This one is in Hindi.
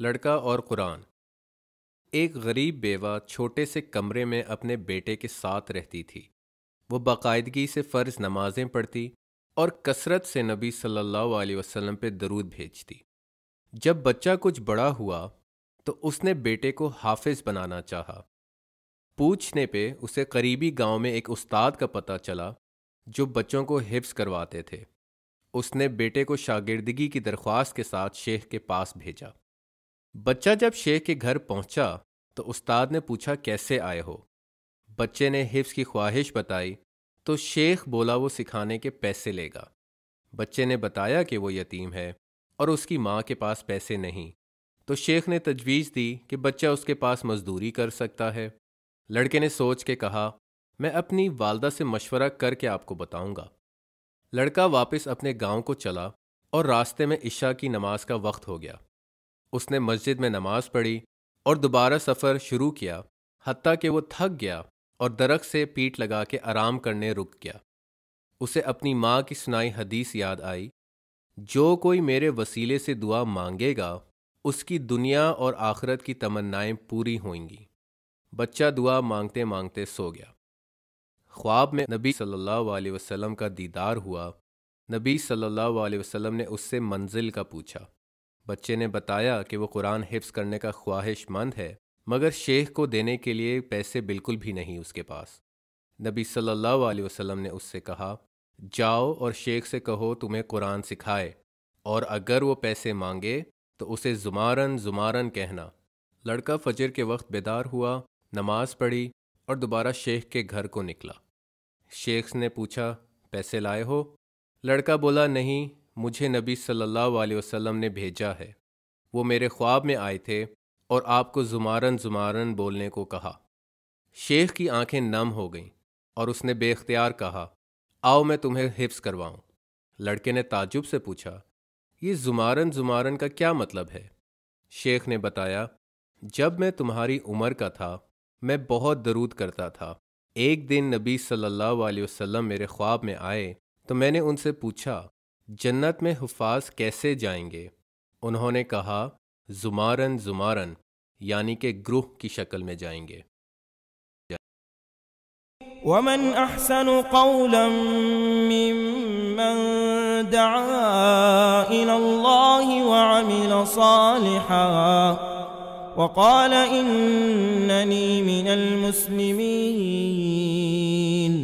लड़का और कुरान एक गरीब बेवा छोटे से कमरे में अपने बेटे के साथ रहती थी वो बाकायदगी से फ़र्ज़ नमाजें पढ़ती और कसरत से नबी सल्लल्लाहु अलैहि वसल्लम पे दरूद भेजती जब बच्चा कुछ बड़ा हुआ तो उसने बेटे को हाफिज बनाना चाहा पूछने पे उसे करीबी गांव में एक उस्ताद का पता चला जो बच्चों को हिफ्स करवाते थे उसने बेटे को शागिर्दगी की दरख्वास्त के साथ शेख के पास भेजा बच्चा जब शेख के घर पहुंचा तो उस्ताद ने पूछा कैसे आए हो बच्चे ने हिफ्स की ख्वाहिश बताई तो शेख बोला वो सिखाने के पैसे लेगा बच्चे ने बताया कि वो यतीम है और उसकी माँ के पास पैसे नहीं तो शेख ने तजवीज़ दी कि बच्चा उसके पास मजदूरी कर सकता है लड़के ने सोच के कहा मैं अपनी वालदा से मशवरा करके आपको बताऊंगा लड़का वापस अपने गांव को चला और रास्ते में इशा की नमाज का वक्त हो गया उसने मस्जिद में नमाज पढ़ी और दोबारा सफ़र शुरू किया हती कि वो थक गया और दरख्त से पीठ लगा के आराम करने रुक गया उसे अपनी माँ की सुनाई हदीस याद आई जो कोई मेरे वसीले से दुआ मांगेगा उसकी दुनिया और आखरत की तमन्नाएं पूरी होंगी बच्चा दुआ मांगते मांगते सो गया ख्वाब में नबी सल्लल्लाहु अलैहि वसल्लम का दीदार हुआ नबी सल्लल्लाहु अलैहि वसल्लम ने उससे मंजिल का पूछा बच्चे ने बताया कि वो कुरान हिफ्स करने का ख्वाहिशमंद है मगर शेख को देने के लिए पैसे बिल्कुल भी नहीं उसके पास नबी सल्लल्लाहु अलैहि वसल्लम ने उससे कहा जाओ और शेख से कहो तुम्हें कुरान सिखाए और अगर वो पैसे मांगे तो उसे जुमारन जुमारन कहना लड़का फजर के वक्त बेदार हुआ नमाज पढ़ी और दोबारा शेख के घर को निकला शेख ने पूछा पैसे लाए हो लड़का बोला नहीं मुझे नबी सल्लल्लाहु अलैहि वसल्लम ने भेजा है वो मेरे ख्वाब में आए थे और आपको जुमारन जुमारन बोलने को कहा शेख की आंखें नम हो गईं और उसने बेख्तियार कहा आओ मैं तुम्हें हिफ्स करवाऊं लड़के ने ताजुब से पूछा ये जुमारन जुमारन का क्या मतलब है शेख ने बताया जब मैं तुम्हारी उम्र का था मैं बहुत दरूद करता था एक दिन नबी सल्लल्लाहु अलैहि वसल्लम मेरे ख्वाब में आए तो मैंने उनसे पूछा जन्नत में हुफाज कैसे जाएंगे उन्होंने कहा जुमारन जुमारन यानी के ग्रुह की शक्ल में जाएंगे ومن أحسن قولا ممن دعا إلى الله وعمل صالحا وقال إنني من المسلمين